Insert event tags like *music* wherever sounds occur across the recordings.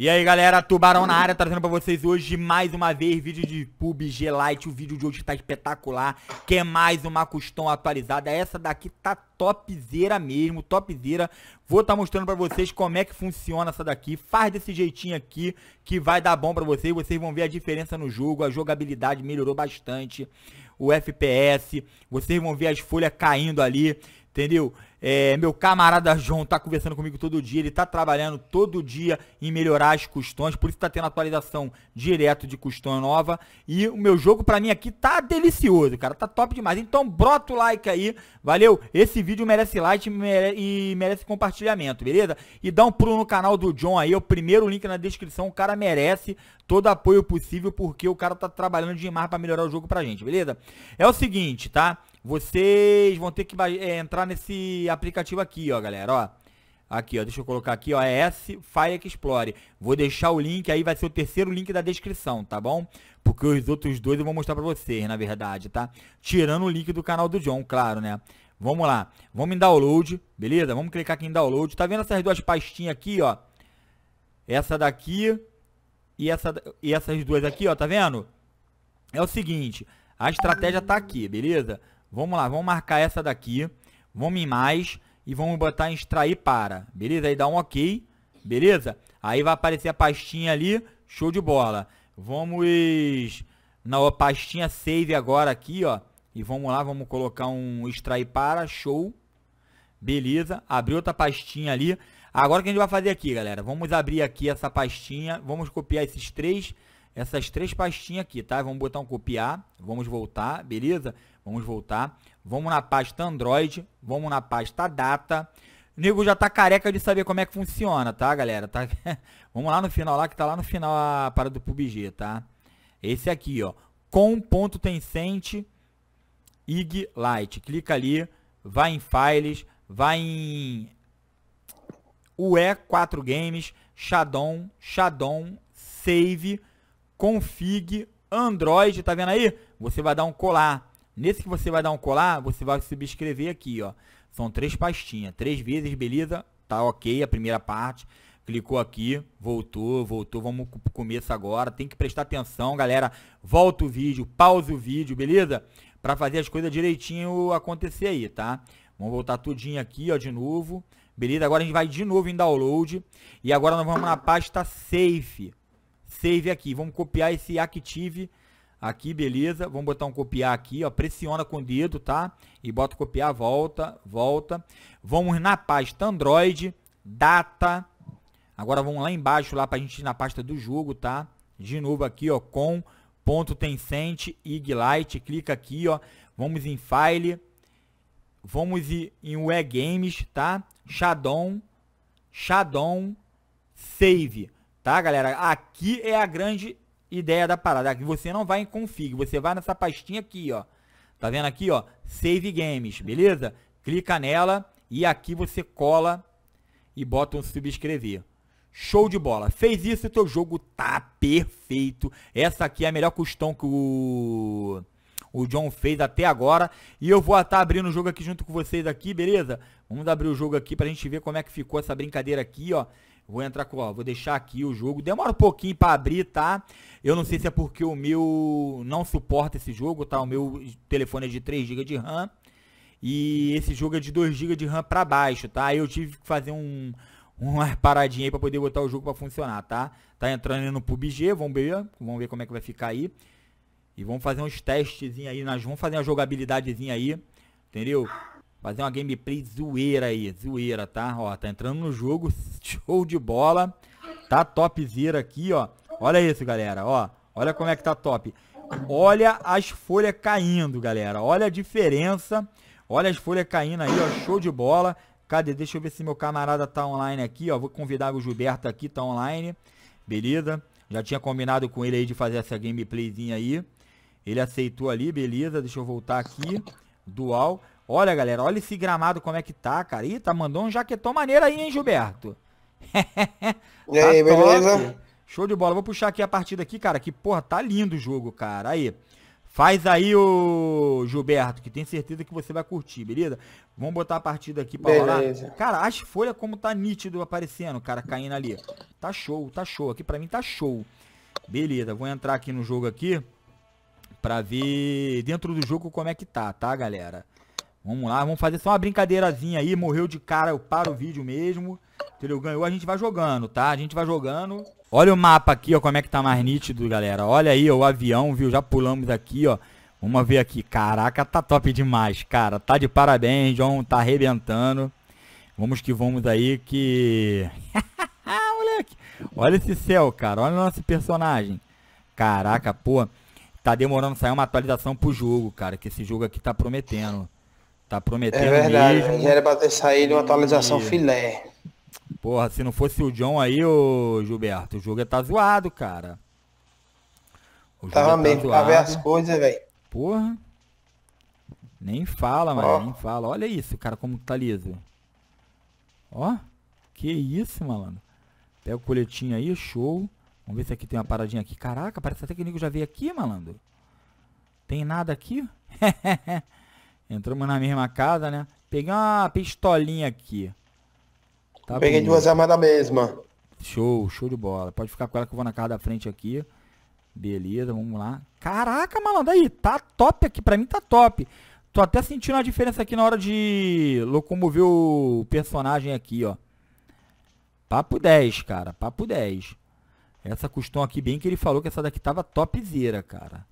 E aí galera, Tubarão na área, trazendo pra vocês hoje mais uma vez vídeo de PUBG Lite, o vídeo de hoje tá espetacular, que é mais uma custom atualizada, essa daqui tá topzera mesmo, topzera, vou estar tá mostrando pra vocês como é que funciona essa daqui, faz desse jeitinho aqui, que vai dar bom pra vocês, vocês vão ver a diferença no jogo, a jogabilidade melhorou bastante, o FPS, vocês vão ver as folhas caindo ali, entendeu? É, meu camarada João tá conversando comigo todo dia, ele tá trabalhando todo dia em melhorar as custões, por isso tá tendo atualização direto de custão nova. E o meu jogo para mim aqui tá delicioso, cara, tá top demais. Então brota o like aí, valeu? Esse vídeo merece like e merece compartilhamento, beleza? E dá um pulo no canal do John aí, é o primeiro link na descrição, o cara merece todo apoio possível porque o cara tá trabalhando demais para melhorar o jogo pra gente, beleza? É o seguinte, tá? Vocês vão ter que é, entrar nesse aplicativo aqui, ó, galera, ó. Aqui, ó, deixa eu colocar aqui, ó, é S Fire Explore. Vou deixar o link, aí vai ser o terceiro link da descrição, tá bom? Porque os outros dois eu vou mostrar pra vocês, na verdade, tá? Tirando o link do canal do John, claro, né? Vamos lá, vamos em download, beleza? Vamos clicar aqui em download. Tá vendo essas duas pastinhas aqui, ó? Essa daqui e, essa, e essas duas aqui, ó, tá vendo? É o seguinte, a estratégia tá aqui, beleza? Vamos lá, vamos marcar essa daqui. Vamos em mais e vamos botar em extrair para. Beleza? Aí dá um ok. Beleza? Aí vai aparecer a pastinha ali. Show de bola. Vamos na pastinha save agora aqui, ó. E vamos lá, vamos colocar um extrair para. Show. Beleza. Abriu outra pastinha ali. Agora o que a gente vai fazer aqui, galera? Vamos abrir aqui essa pastinha. Vamos copiar esses três essas três pastinhas aqui, tá? Vamos botar um copiar, vamos voltar, beleza? Vamos voltar. Vamos na pasta Android. Vamos na pasta Data. O nego já tá careca de saber como é que funciona, tá, galera? Tá... *laughs* Vamos lá no final lá, que tá lá no final a parada do PUBG, tá? Esse aqui, ó. Tencent IG Lite. Clica ali, vai em Files, vai em UE4 Games, Shadow. Shadow Save, Config, Android, tá vendo aí? Você vai dar um colar. Nesse que você vai dar um colar, você vai subscrever aqui, ó. São três pastinhas, três vezes, beleza? Tá ok a primeira parte. Clicou aqui, voltou, voltou. Vamos pro começo agora. Tem que prestar atenção, galera. Volta o vídeo, pausa o vídeo, beleza? Pra fazer as coisas direitinho acontecer aí, tá? Vamos voltar tudinho aqui, ó, de novo. Beleza? Agora a gente vai de novo em download. E agora nós vamos na pasta save. Save aqui. Vamos copiar esse active Aqui, beleza. Vamos botar um copiar aqui, ó. Pressiona com o dedo, tá? E bota copiar, volta, volta. Vamos na pasta Android, data. Agora vamos lá embaixo, lá pra gente ir na pasta do jogo, tá? De novo aqui, ó, com ponto Tencent, Iglite. Clica aqui, ó. Vamos em File. Vamos em UE Games, tá? Shadon, Shadon, Save, tá, galera? Aqui é a grande ideia da parada. Você não vai em config, você vai nessa pastinha aqui, ó. Tá vendo aqui, ó? Save Games, beleza? Clica nela e aqui você cola e bota um subscrever. Show de bola. Fez isso, teu jogo tá perfeito. Essa aqui é a melhor custom que o o John fez até agora. E eu vou estar tá abrindo o jogo aqui junto com vocês aqui, beleza? Vamos abrir o jogo aqui pra gente ver como é que ficou essa brincadeira aqui, ó. Vou entrar com, ó, vou deixar aqui o jogo. Demora um pouquinho para abrir, tá? Eu não sei se é porque o meu não suporta esse jogo, tá? O meu telefone é de 3 GB de RAM e esse jogo é de 2 GB de RAM para baixo, tá? eu tive que fazer um uma *laughs* paradinha aí para poder botar o jogo para funcionar, tá? Tá entrando no PUBG, vamos ver, vamos ver como é que vai ficar aí. E vamos fazer uns testezinhos aí, nós vamos fazer uma jogabilidadezinha aí, entendeu? Fazer uma gameplay zoeira aí, zoeira, tá? Ó, tá entrando no jogo, *laughs* show de bola. Tá topzera aqui, ó. Olha isso, galera, ó. Olha como é que tá top. Olha as folhas caindo, galera. Olha a diferença. Olha as folhas caindo aí, ó. Show de bola. Cadê? Deixa eu ver se meu camarada tá online aqui, ó. Vou convidar o Gilberto aqui, tá online. Beleza? Já tinha combinado com ele aí de fazer essa gameplayzinha aí. Ele aceitou ali, beleza. Deixa eu voltar aqui. Dual. Olha, galera, olha esse gramado como é que tá, cara. Ih, tá mandou um jaquetão maneiro aí, hein, Gilberto? tá *laughs* e aí, tá beleza? Show de bola. Vou puxar aqui a partida aqui, cara, que, porra, tá lindo o jogo, cara. Aí. Faz aí o Gilberto, que tem certeza que você vai curtir, beleza? Vamos botar a partida aqui pra beleza. rolar. Cara, as folhas como tá nítido aparecendo, cara, caindo ali. Tá show, tá show. Aqui pra mim tá show. Beleza, vou entrar aqui no jogo aqui pra ver dentro do jogo como é que tá, tá, galera? Vamos lá, vamos fazer só uma brincadeirazinha aí. Morreu de cara, eu paro o vídeo mesmo. Entendeu? Ganhou, a gente vai jogando, tá? A gente vai jogando. Olha o mapa aqui, ó, como é que tá mais nítido, galera. Olha aí, ó, o avião, viu? Já pulamos aqui, ó. Vamos ver aqui. Caraca, tá top demais, cara. Tá de parabéns, John. Tá arrebentando. Vamos que vamos aí, que... *laughs* Moleque. Olha esse céu, cara. Olha o nosso personagem. Caraca, pô. Tá demorando sair uma atualização pro jogo, cara. Que esse jogo aqui tá prometendo. Tá prometendo É verdade, mesmo. era pra ter saído uma atualização e... filé. Porra, se não fosse o John aí, ô Gilberto, o jogo ia tá zoado, cara. O Tava tá mesmo, zoado. pra ver as coisas, velho. Porra. Nem fala, mano, nem fala. Olha isso, cara, como tá liso. Ó, que isso, malandro. Pega o coletinho aí, show. Vamos ver se aqui tem uma paradinha aqui. Caraca, parece até que o Nico já veio aqui, malandro. Tem nada aqui? *laughs* Entramos na mesma casa, né? Peguei uma pistolinha aqui. Tá Peguei duas armas da mesma. Show, show de bola. Pode ficar com ela que eu vou na casa da frente aqui. Beleza, vamos lá. Caraca, malandro, aí, tá top aqui. Pra mim tá top. Tô até sentindo a diferença aqui na hora de locomover o personagem aqui, ó. Papo 10, cara. Papo 10. Essa custom aqui, bem que ele falou que essa daqui tava topzera, cara.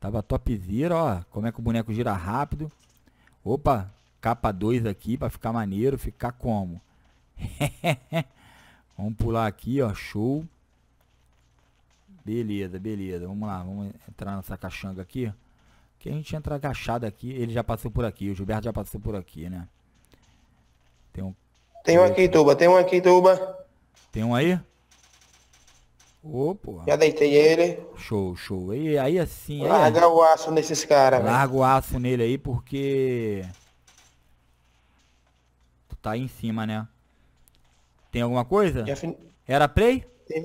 Tava topzera, ó. Como é que o boneco gira rápido. Opa, capa 2 aqui para ficar maneiro. Ficar como? *laughs* vamos pular aqui, ó. Show. Beleza, beleza. Vamos lá, vamos entrar nessa caixanga aqui. Que a gente entra agachado aqui. Ele já passou por aqui. O Gilberto já passou por aqui, né? Tem um. Tem um aqui, Tuba. Tem um aqui, Tuba. Tem um aí? Ô, pô. Já deitei ele. Show, show. E aí assim. Larga aí, o aço nesses caras, velho. Larga o aço nele aí porque. Tu tá aí em cima, né? Tem alguma coisa? Fin... Era play? Tem...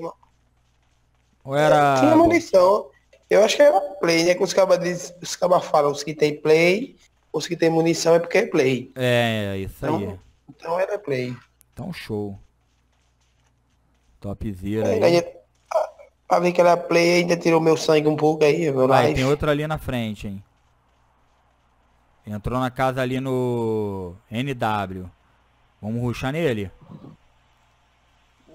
Ou era. É, tinha munição. Eu acho que era play, né? Que os cabas os caba falam, os que tem play, os que tem munição é porque é play. É, é isso então, aí. Então, era play. Então show. Topzera aí. aí pra ver que ela é play ainda tirou meu sangue um pouco aí, meu Vai, life. tem outra ali na frente, hein? Entrou na casa ali no NW. Vamos ruxar nele?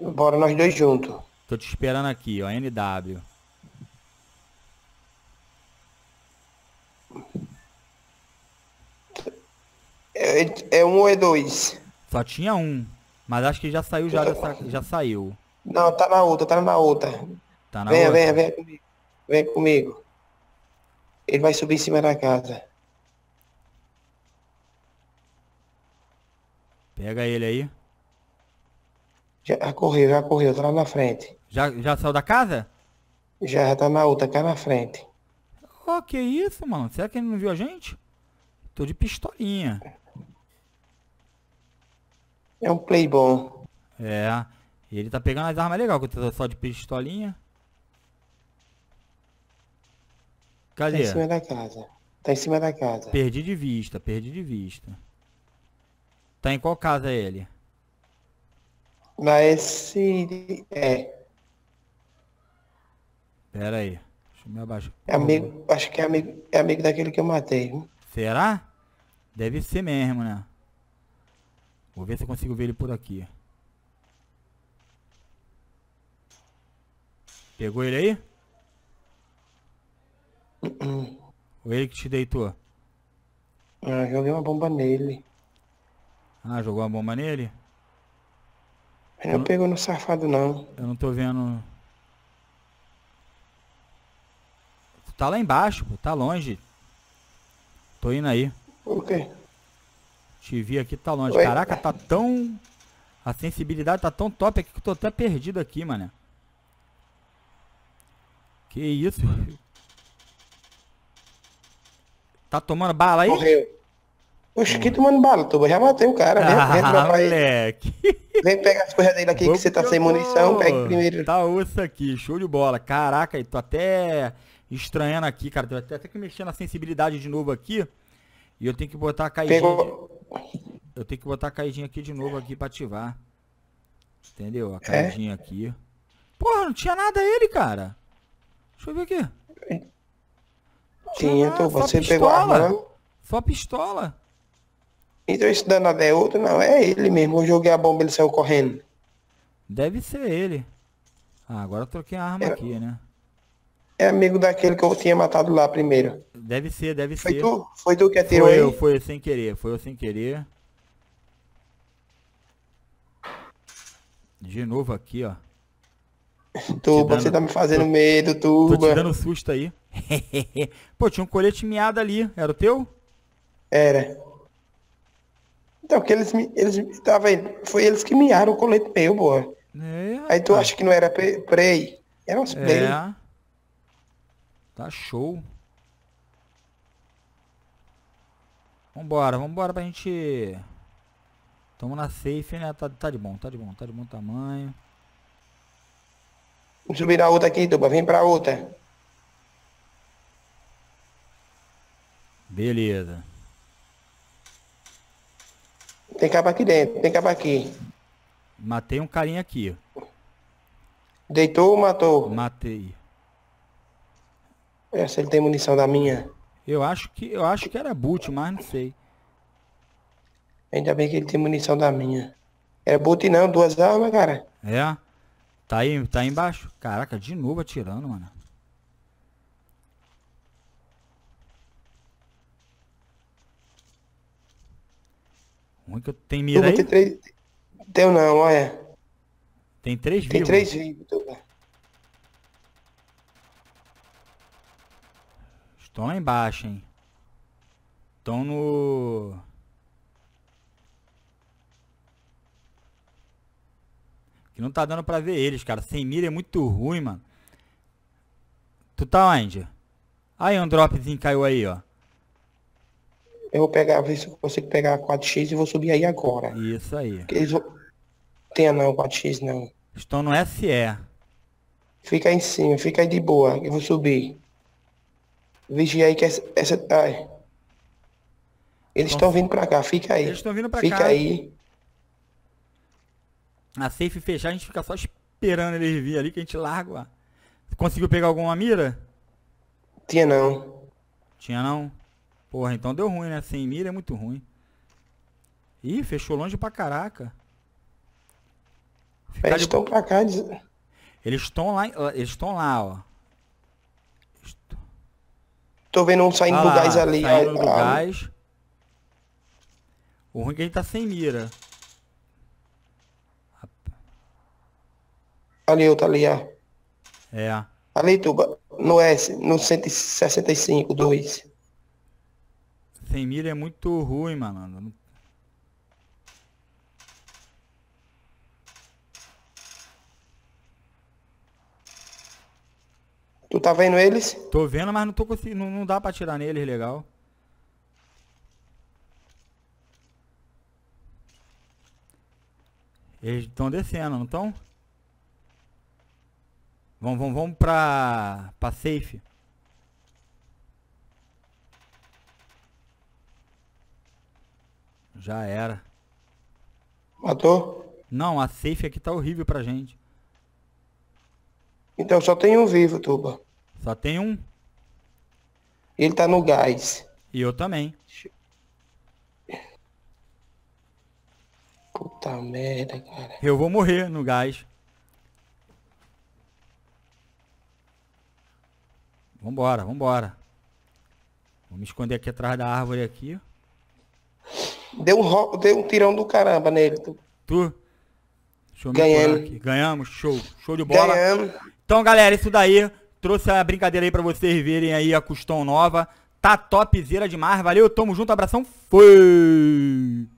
Bora nós dois juntos. Tô te esperando aqui, ó, NW. É, é um ou é dois? Só tinha um, mas acho que já saiu já, dessa, já saiu. Não, tá na outra, tá na outra. Tá na venha, venha, venha comigo. Vem comigo. Ele vai subir em cima da casa. Pega ele aí. Já correu, já correu, tá lá na frente. Já, já saiu da casa? Já, tá na outra, cá tá na frente. Oh, que isso, mano? Será que ele não viu a gente? Tô de pistolinha. É um play bom. É. Ele tá pegando as armas legal, que eu tô só de pistolinha. Cadê? Tá em cima da casa. Tá em cima da casa. Perdi de vista, perdi de vista. Tá em qual casa ele? Na esse é. Pera aí. Deixa eu me abaixar. É amigo, acho que é amigo, é amigo daquele que eu matei. Hein? Será? Deve ser mesmo, né? Vou ver se eu consigo ver ele por aqui. Pegou ele aí? Ou ele que te deitou? Ah, joguei uma bomba nele. Ah, jogou uma bomba nele? não, não pegou no safado não. Eu não tô vendo. Tu tá lá embaixo, pô, tá longe. Tô indo aí. O quê? Te vi aqui, tá longe. Oi? Caraca, tá tão. A sensibilidade tá tão top aqui que eu tô até perdido aqui, mano. Que isso? Tá tomando bala aí? Morreu. Oxe, que tomando bala, Tuba? Já matei o cara. Né? Vem, ah, vem trocar moleque. Ele. Vem pegar as coisas dele aqui Vou que você tá sem munição, pega primeiro. Tá osso aqui, show de bola. Caraca, tô até estranhando aqui, cara. Tô até, até que mexendo a sensibilidade de novo aqui. E eu tenho que botar a caidinha. Pegou... Eu tenho que botar a caidinha aqui de novo aqui pra ativar. Entendeu? A caidinha é? aqui. Porra, não tinha nada ele, cara. Deixa eu ver aqui. É. Então, Sim, ah, você pegou a arma. Foi a pistola. Então esse danado é outro? Não, é ele mesmo. Eu joguei a bomba e ele saiu correndo. Deve ser ele. Ah, agora eu troquei a arma é, aqui, né? É amigo daquele que eu tinha matado lá primeiro. Deve ser, deve foi ser. Tu, foi tu que atirou foi aí? Eu, foi eu sem querer, foi eu sem querer. De novo aqui, ó. *laughs* Tuba, dando... você tá me fazendo medo, Tuba. Tô te dando susto aí. *laughs* Pô, tinha um colete miado ali. Era o teu? Era. Então, que eles me. Eles, tá vendo? Foi eles que miaram o colete meu, boa. É, aí tu acha que não era prey? Era um prey. É. Tá show. Vambora, vambora pra gente. Tamo na safe, né? Tá, tá de bom, tá de bom, tá de bom tamanho. Vamos subir na outra aqui, Tuba. Vem pra outra. Beleza. Tem capa aqui dentro, tem capa aqui. Matei um carinha aqui. Deitou ou matou? Matei. É, se ele tem munição da minha. Eu acho que eu acho que era boot, mas não sei. Ainda bem que ele tem munição da minha. Era boot não, duas armas, cara. É. Tá aí, tá aí embaixo. Caraca, de novo atirando, mano. Ruim que eu mira Tuba, aí. Tem três... Teu não, olha. É. Tem três tem vivos. Tem três né? vivos, Tuba. Estão lá embaixo, hein? Estão no... Que não tá dando pra ver eles, cara. Sem mira é muito ruim, mano. Tu tá onde? Aí um dropzinho caiu aí, ó eu vou pegar, ver se eu consigo pegar a 4x e vou subir aí agora. Isso aí. Eles vão... Tem não, 4x não. Estão no SE. Fica aí em cima, fica aí de boa, eu vou subir. Vigia aí que essa... essa ai. Eles estão vindo pra cá, fica aí. Eles estão vindo pra fica cá. Fica aí. A safe fechar, a gente fica só esperando eles vir ali que a gente larga. Conseguiu pegar alguma mira? Tinha não. Tinha não? Porra, então deu ruim, né? Sem mira é muito ruim. Ih, fechou longe pra caraca. eles estão pra cá. Eles estão lá, eles estão lá, ó. Estão... Tô vendo um saindo ah, do gás ali. Saindo do gás. O ruim é que a gente tá sem mira. Ali, eu tá ali, ó. É. Ali, Tuba. No S, no 165, 2. Sem mira é muito ruim, mano. Tu tá vendo eles? Tô vendo, mas não tô conseguindo. Não, não dá pra atirar neles, legal. Eles estão descendo, não estão? Vamos, vamos, vamos pra, pra safe. Já era. Matou? Não, a safe aqui tá horrível pra gente. Então só tem um vivo, Tuba. Só tem um? Ele tá no gás. E eu também. Puta merda, cara. Eu vou morrer no gás. Vambora, vambora. Vou me esconder aqui atrás da árvore aqui. Deu um, deu um tirão do caramba nele. Tu. tu? Ganhamos. Ganhamos, show. Show de bola. Ganhamos. Então, galera, isso daí. Trouxe a brincadeira aí pra vocês verem aí a custom Nova. Tá topzera demais. Valeu, tamo junto, abração. Fui!